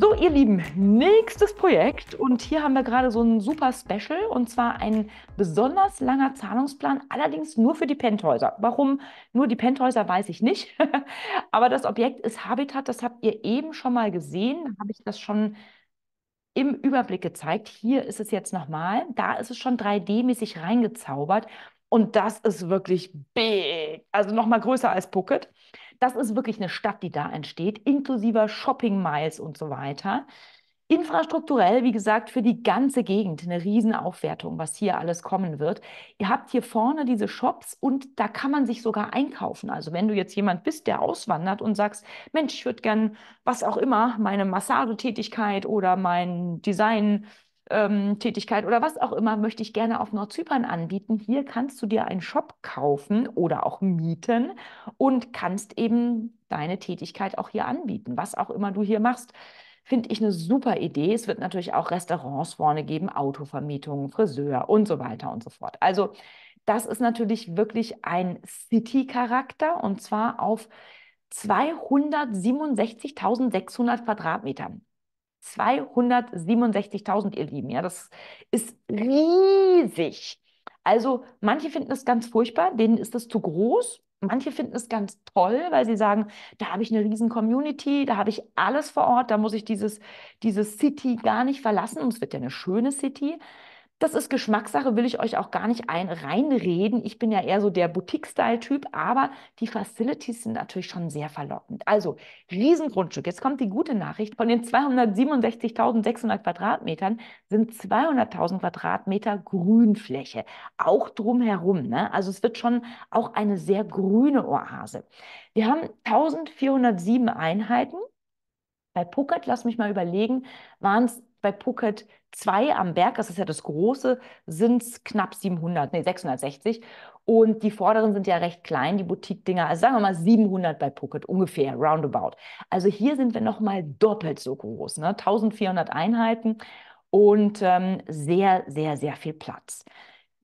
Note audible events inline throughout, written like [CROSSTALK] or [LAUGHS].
So, ihr Lieben, nächstes Projekt. Und hier haben wir gerade so ein super Special und zwar ein besonders langer Zahlungsplan, allerdings nur für die Penthäuser. Warum nur die Penthäuser, weiß ich nicht. [LAUGHS] Aber das Objekt ist Habitat, das habt ihr eben schon mal gesehen. Da habe ich das schon im Überblick gezeigt. Hier ist es jetzt nochmal. Da ist es schon 3D-mäßig reingezaubert. Und das ist wirklich big. Also nochmal größer als Pocket. Das ist wirklich eine Stadt, die da entsteht, inklusive Shopping Miles und so weiter. Infrastrukturell, wie gesagt, für die ganze Gegend eine Riesenaufwertung, was hier alles kommen wird. Ihr habt hier vorne diese Shops und da kann man sich sogar einkaufen. Also wenn du jetzt jemand bist, der auswandert und sagst, Mensch, ich würde gern was auch immer, meine Massagetätigkeit oder mein Design, ähm, Tätigkeit oder was auch immer möchte ich gerne auf Nordzypern anbieten. Hier kannst du dir einen Shop kaufen oder auch mieten und kannst eben deine Tätigkeit auch hier anbieten, was auch immer du hier machst. Finde ich eine super Idee. Es wird natürlich auch Restaurants vorne geben, Autovermietungen, Friseur und so weiter und so fort. Also das ist natürlich wirklich ein City-Charakter und zwar auf 267.600 Quadratmetern. 267.000, ihr Lieben. Ja, das ist riesig. Also manche finden es ganz furchtbar, denen ist es zu groß. Manche finden es ganz toll, weil sie sagen, da habe ich eine riesen Community, da habe ich alles vor Ort, da muss ich dieses, dieses City gar nicht verlassen. Und es wird ja eine schöne City. Das ist Geschmackssache, will ich euch auch gar nicht ein reinreden. Ich bin ja eher so der Boutique-Style-Typ, aber die Facilities sind natürlich schon sehr verlockend. Also, Riesengrundstück. Jetzt kommt die gute Nachricht. Von den 267.600 Quadratmetern sind 200.000 Quadratmeter Grünfläche. Auch drumherum. Ne? Also, es wird schon auch eine sehr grüne Oase. Wir haben 1407 Einheiten. Bei Puckert, lass mich mal überlegen, waren es bei Phuket 2 am Berg, das ist ja das große, sind es knapp 700, nee, 660. Und die vorderen sind ja recht klein, die Boutique-Dinger. Also sagen wir mal 700 bei Phuket, ungefähr, roundabout. Also hier sind wir nochmal doppelt so groß, ne? 1400 Einheiten und ähm, sehr, sehr, sehr viel Platz.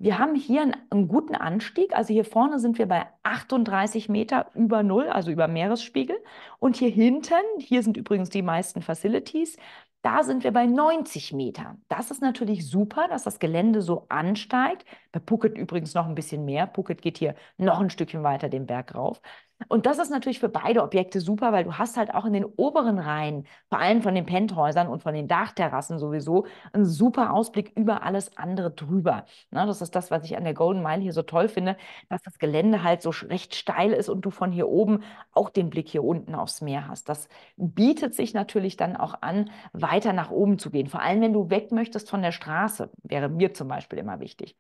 Wir haben hier einen, einen, guten Anstieg. Also hier vorne sind wir bei 38 Meter über Null, also über Meeresspiegel. Und hier hinten, hier sind übrigens die meisten Facilities, da sind wir bei 90 Metern. Das ist natürlich super, dass das Gelände so ansteigt. Bei Puckett übrigens noch ein bisschen mehr. Puckett geht hier noch ein Stückchen weiter den Berg rauf. Und das ist natürlich für beide Objekte super, weil du hast halt auch in den oberen Reihen, vor allem von den Penthäusern und von den Dachterrassen sowieso, einen super Ausblick über alles andere drüber. Na, ne, das ist das, was ich an der Golden Mile hier so toll finde, dass das Gelände halt so recht steil ist und du von hier oben auch den Blick hier unten aufs Meer hast. Das bietet sich natürlich dann auch an, weiter nach oben zu gehen. Vor allem, wenn du weg möchtest von der Straße, wäre mir zum Beispiel immer wichtig.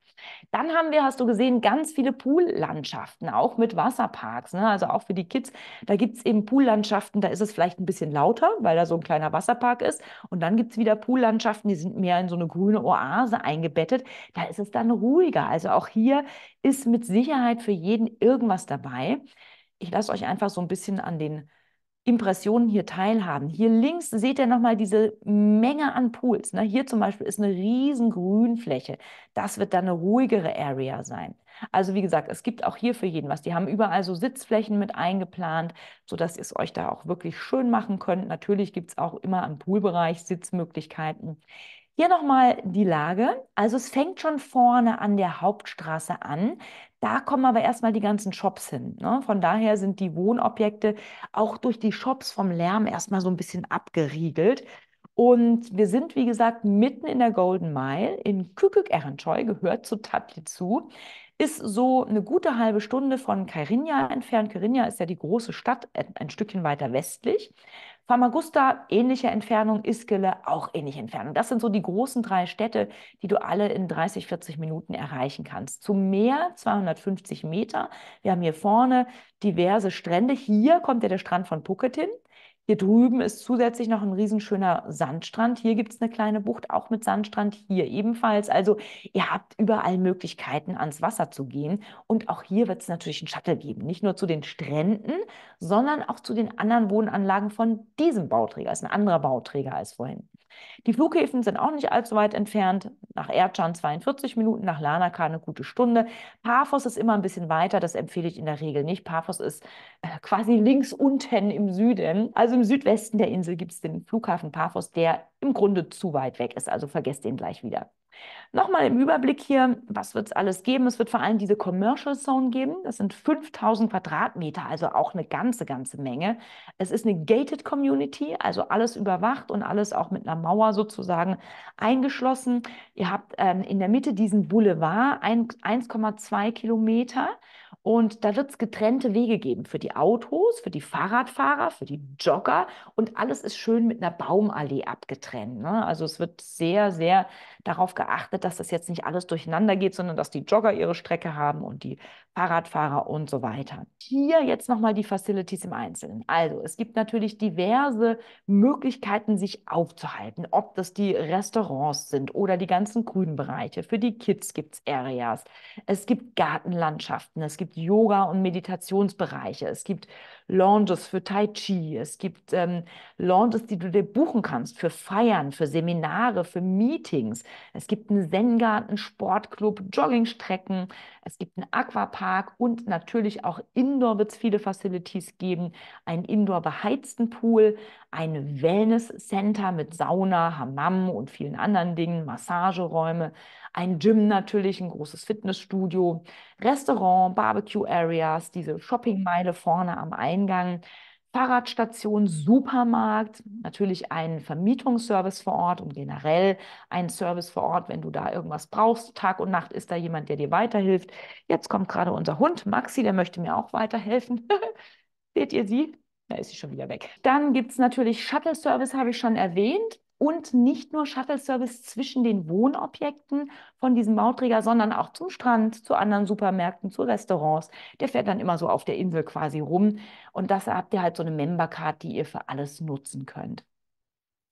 Dann haben wir, hast du gesehen, ganz viele Poollandschaften, auch mit Wasserparks. Ne? Also Hause, auch für die Kids. Da gibt es eben Poollandschaften, da ist es vielleicht ein bisschen lauter, weil da so ein kleiner Wasserpark ist. Und dann gibt es wieder Poollandschaften, die sind mehr in so eine grüne Oase eingebettet. Da ist es dann ruhiger. Also auch hier ist mit Sicherheit für jeden irgendwas dabei. Ich lasse euch einfach so ein bisschen an den Impressionen hier teilhaben. Hier links seht ihr nochmal diese Menge an Pools. Ne? Hier zum Beispiel ist eine riesen Grünfläche. Das wird dann eine ruhigere Area sein. Also wie gesagt, es gibt auch hier für jeden was. Die haben überall so Sitzflächen mit eingeplant, sodass ihr es euch da auch wirklich schön machen könnt. Natürlich gibt es auch immer am Poolbereich Sitzmöglichkeiten. Hier nochmal die Lage. Also es fängt schon vorne an der Hauptstraße an. Da kommen aber erstmal die ganzen Shops hin. Ne? Von daher sind die Wohnobjekte auch durch die Shops vom Lärm erstmal so ein bisschen abgeriegelt. Und wir sind, wie gesagt, mitten in der Golden Mile in Kükük-Erenscheu, gehört zu Tatli zu. ist so eine gute halbe Stunde von Kairinja entfernt. Kairinja ist ja die große Stadt, ein Stückchen weiter westlich. Famagusta, ähnliche Entfernung, Iskele, auch ähnliche Entfernung. Das sind so die großen drei Städte, die du alle in 30, 40 Minuten erreichen kannst. Zum Meer 250 Meter. Wir haben hier vorne diverse Strände. Hier kommt ja der Strand von Puketin. Hier drüben ist zusätzlich noch ein riesenschöner Sandstrand. Hier gibt es eine kleine Bucht, auch mit Sandstrand, hier ebenfalls. Also ihr habt überall Möglichkeiten, ans Wasser zu gehen. Und auch hier wird es natürlich einen Shuttle geben. Nicht nur zu den Stränden, sondern auch zu den anderen Wohnanlagen von diesem Bauträger. Das ist ein anderer Bauträger als vorhin. Die Flughäfen sind auch nicht allzu weit entfernt. Nach Erdschan 42 Minuten, nach Lanaka eine gute Stunde. Paphos ist immer ein bisschen weiter, das empfehle ich in der Regel nicht. Paphos ist äh, quasi links unten im Süden. Also im Südwesten der Insel gibt es den Flughafen Paphos, der im Grunde zu weit weg ist. Also vergesst den gleich wieder. Nochmal im Überblick hier, was wird es alles geben? Es wird vor allem diese Commercial Zone geben. Das sind 5000 Quadratmeter, also auch eine ganze, ganze Menge. Es ist eine gated Community, also alles überwacht und alles auch mit einer Mauer sozusagen eingeschlossen. Ihr habt ähm, in der Mitte diesen Boulevard, 1,2 Kilometer. Und da wird es getrennte Wege geben für die Autos, für die Fahrradfahrer, für die Jogger und alles ist schön mit einer Baumallee abgetrennt. Ne? Also es wird sehr, sehr darauf geachtet, dass das jetzt nicht alles durcheinander geht, sondern dass die Jogger ihre Strecke haben und die Fahrradfahrer und so weiter. Hier jetzt nochmal die Facilities im Einzelnen. Also es gibt natürlich diverse Möglichkeiten, sich aufzuhalten, ob das die Restaurants sind oder die ganzen grünen Bereiche. Für die Kids gibt es Areas, es gibt Gartenlandschaften, es gibt Yoga- und Meditationsbereiche, es gibt Lounges für Tai Chi, es gibt ähm, Lounges, die du dir buchen kannst für Feiern, für Seminare, für Meetings. Es gibt einen Zen-Garten, Sportclub, Joggingstrecken, es gibt einen Aquapark und natürlich auch Indoor wird es viele Facilities geben, einen Indoor beheizten Pool, ein Wellness Center mit Sauna, Hammam und vielen anderen Dingen, Massageräume, ein Gym natürlich, ein großes Fitnessstudio, Restaurant, Barbecue Areas, diese Shoppingmeile vorne am Eingang, Fahrradstation, Supermarkt, natürlich einen Vermietungsservice vor Ort und generell einen Service vor Ort, wenn du da irgendwas brauchst. Tag und Nacht ist da jemand, der dir weiterhilft. Jetzt kommt gerade unser Hund Maxi, der möchte mir auch weiterhelfen. [LAUGHS] Seht ihr sie? Da ist sie schon wieder weg. Dann gibt es natürlich Shuttle-Service, habe ich schon erwähnt und nicht nur Shuttle-Service zwischen den Wohnobjekten von diesem Bauträger, sondern auch zum Strand, zu anderen Supermärkten, zu Restaurants. Der fährt dann immer so auf der Insel quasi rum. Und das habt ihr halt so eine Member Card, die ihr für alles nutzen könnt.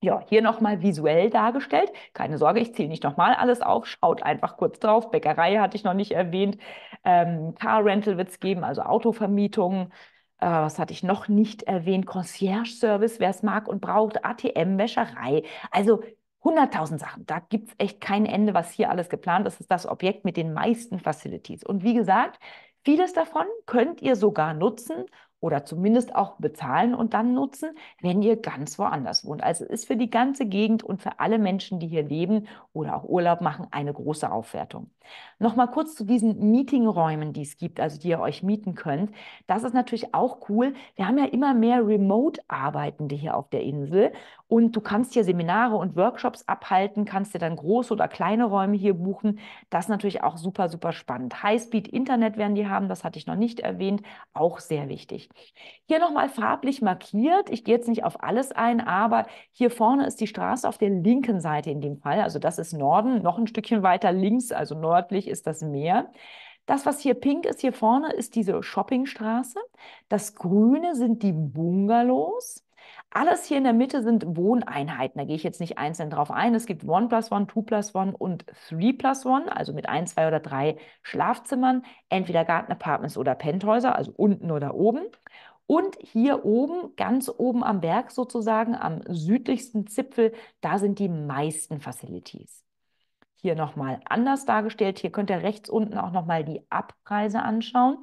Ja, hier nochmal visuell dargestellt. Keine Sorge, ich zähle nicht nochmal alles auf. Schaut einfach kurz drauf. Bäckerei hatte ich noch nicht erwähnt. Ähm, Car Rental wird es geben, also Autovermietungen äh, was hatte ich noch nicht erwähnt, Concierge-Service, wer es mag und braucht, ATM, Wäscherei. Also 100.000 Sachen. Da gibt es echt kein Ende, was hier alles geplant ist. Das ist das Objekt mit den meisten Facilities. Und wie gesagt, vieles davon könnt ihr sogar nutzen oder zumindest auch bezahlen und dann nutzen, wenn ihr ganz woanders wohnt. Also ist für die ganze Gegend und für alle Menschen, die hier leben oder auch Urlaub machen, eine große Aufwertung. Nochmal kurz zu diesen Meetingräumen, die es gibt, also die ihr euch mieten könnt. Das ist natürlich auch cool. Wir haben ja immer mehr Remote-Arbeitende hier auf der Insel und du kannst hier Seminare und Workshops abhalten, kannst dir dann große oder kleine Räume hier buchen. Das ist natürlich auch super, super spannend. Highspeed-Internet werden die haben, das hatte ich noch nicht erwähnt, auch sehr wichtig. Hier nochmal farblich markiert. Ich gehe jetzt nicht auf alles ein, aber hier vorne ist die Straße auf der linken Seite in dem Fall. Also das ist Norden, noch ein Stückchen weiter links, also Norden nördlich ist das Meer. Das, was hier pink ist, hier vorne, ist diese Shoppingstraße. Das Grüne sind die Bungalows. Alles hier in der Mitte sind Wohneinheiten. Da gehe ich jetzt nicht einzeln drauf ein. Es gibt One plus One, Two plus One und Three plus One, also mit ein, zwei oder drei Schlafzimmern, entweder Gartenapartments oder Penthäuser, also unten oder oben. Und hier oben, ganz oben am Berg sozusagen, am südlichsten Zipfel, da sind die meisten Facilities hier nochmal anders dargestellt. Hier könnt ihr rechts unten auch nochmal die Abreise anschauen.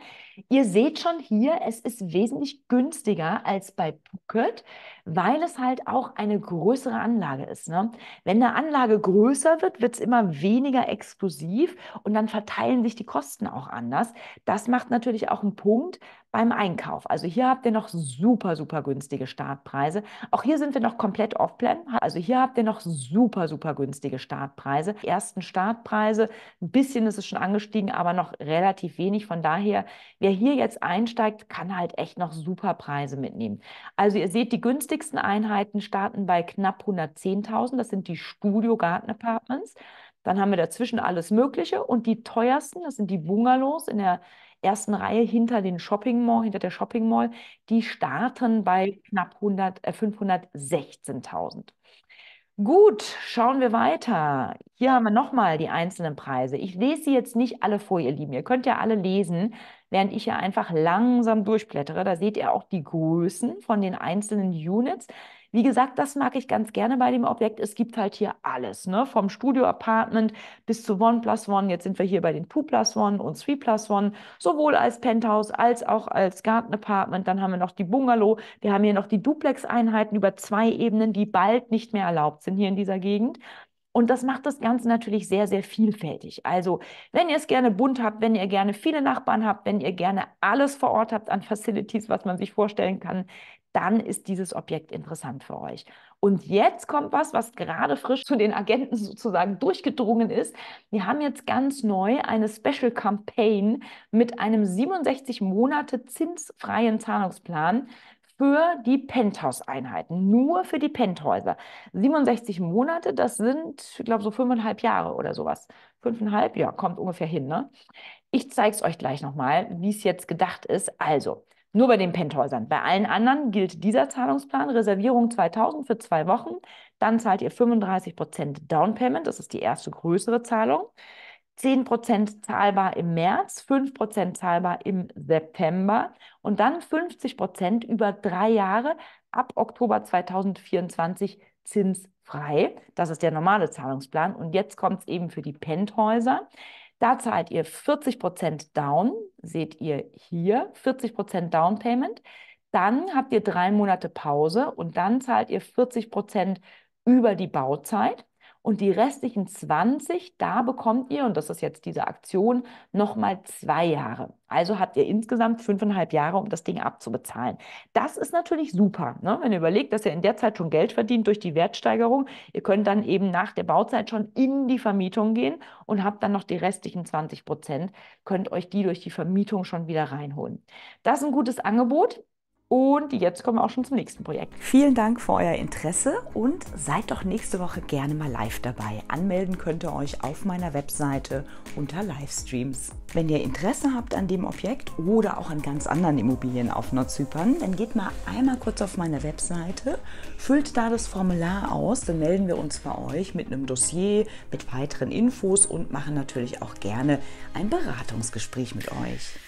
Ihr seht schon hier, es ist wesentlich günstiger als bei Pocket, weil es halt auch eine größere Anlage ist. Ne? Wenn eine Anlage größer wird, wird es immer weniger exklusiv und dann verteilen sich die Kosten auch anders. Das macht natürlich auch einen Punkt, beim Einkauf. Also hier habt ihr noch super, super günstige Startpreise. Auch hier sind wir noch komplett off-plan. Also hier habt ihr noch super, super günstige Startpreise. Die ersten Startpreise, ein bisschen ist es schon angestiegen, aber noch relativ wenig. Von daher, wer hier jetzt einsteigt, kann halt echt noch super Preise mitnehmen. Also ihr seht, die günstigsten Einheiten starten bei knapp 110.000. Das sind die Studio Garten Apartments. Dann haben wir dazwischen alles Mögliche. Und die teuersten, das sind die Bungalows in der ersten Reihe hinter den Shopping Mall, hinter der Shopping Mall, die starten bei knapp äh, 516.000. Gut, schauen wir weiter. Hier haben wir nochmal die einzelnen Preise. Ich lese sie jetzt nicht alle vor, ihr Lieben. Ihr könnt ja alle lesen während ich hier einfach langsam durchblättere. Da seht ihr auch die Größen von den einzelnen Units. Wie gesagt, das mag ich ganz gerne bei dem Objekt. Es gibt halt hier alles, ne? vom Studio-Apartment bis zu One Plus One. Jetzt sind wir hier bei den Two Plus One und Three Plus One, sowohl als Penthouse als auch als Garten-Apartment. Dann haben wir noch die Bungalow. Wir haben hier noch die Duplex-Einheiten über zwei Ebenen, die bald nicht mehr erlaubt sind hier in dieser Gegend. Und das macht das Ganze natürlich sehr, sehr vielfältig. Also, wenn ihr es gerne bunt habt, wenn ihr gerne viele Nachbarn habt, wenn ihr gerne alles vor Ort habt an Facilities, was man sich vorstellen kann, dann ist dieses Objekt interessant für euch. Und jetzt kommt was, was gerade frisch zu den Agenten sozusagen durchgedrungen ist. Wir haben jetzt ganz neu eine Special Campaign mit einem 67 Monate zinsfreien Zahlungsplan für die Penthouse-Einheiten, nur für die Penthäuser. 67 Monate, das sind, ich glaube, so fünfeinhalb Jahre oder sowas. Fünfeinhalb, ja, kommt ungefähr hin. Ne? Ich zeige es euch gleich nochmal, wie es jetzt gedacht ist. Also, nur bei den Penthäusern. Bei allen anderen gilt dieser Zahlungsplan, Reservierung 2000 für zwei Wochen. Dann zahlt ihr 35% Downpayment, das ist die erste größere Zahlung. 10% zahlbar im März, 5% zahlbar im September und dann 50% über drei Jahre ab Oktober 2024 zinsfrei. Das ist der normale Zahlungsplan. Und jetzt kommt es eben für die Penthäuser. Da zahlt ihr 40% Down, seht ihr hier, 40% Down Payment. Dann habt ihr drei Monate Pause und dann zahlt ihr 40% über die Bauzeit. Und die restlichen 20, da bekommt ihr, und das ist jetzt diese Aktion, nochmal zwei Jahre. Also habt ihr insgesamt fünfeinhalb Jahre, um das Ding abzubezahlen. Das ist natürlich super, ne? wenn ihr überlegt, dass ihr in der Zeit schon Geld verdient durch die Wertsteigerung. Ihr könnt dann eben nach der Bauzeit schon in die Vermietung gehen und habt dann noch die restlichen 20 Prozent, könnt euch die durch die Vermietung schon wieder reinholen. Das ist ein gutes Angebot. Und jetzt kommen wir auch schon zum nächsten Projekt. Vielen Dank für euer Interesse und seid doch nächste Woche gerne mal live dabei. Anmelden könnt ihr euch auf meiner Webseite unter Livestreams. Wenn ihr Interesse habt an dem Objekt oder auch an ganz anderen Immobilien auf Nordzypern, dann geht mal einmal kurz auf meine Webseite, füllt da das Formular aus, dann melden wir uns bei euch mit einem Dossier, mit weiteren Infos und machen natürlich auch gerne ein Beratungsgespräch mit euch.